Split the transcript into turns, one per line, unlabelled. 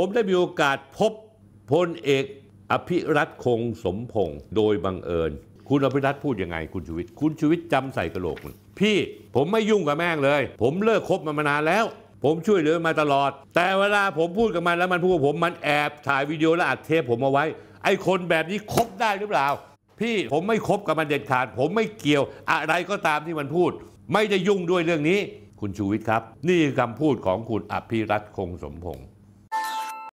ผมได้มีโอกาสพบพลเอก อภิรัตคงสมพงศ์โดยบังเอิญ คุณอภิรัตพูดยังไงคุณชูวิทย์คุณชูวิทย์จำใส่กระโหลกมัพี่ผมไม่ยุ่งกับแม่งเลย ผมเลิกคบมันมานานแล้ว ผมช่วยเหลือมาตลอด แต่เวลาผมพูดกับมันแล้วมันพูดกับผมมันแอบถ่ายวิดีโอและอัดเทปผมเอาไว้ ไอ้คนแบบนี้คบได้หรือเปล่า พี่ผมไม่คบกับมันเด็ดขาด ผมไม่เกี่ยว อะไรก็ตามที่มันพูด ไม่จะยุ่งด้วยเรื่องนี้ คุณชูวิทย์ครับ นี่คือคำพูดของคุณอภิรัตคงสมพงศ์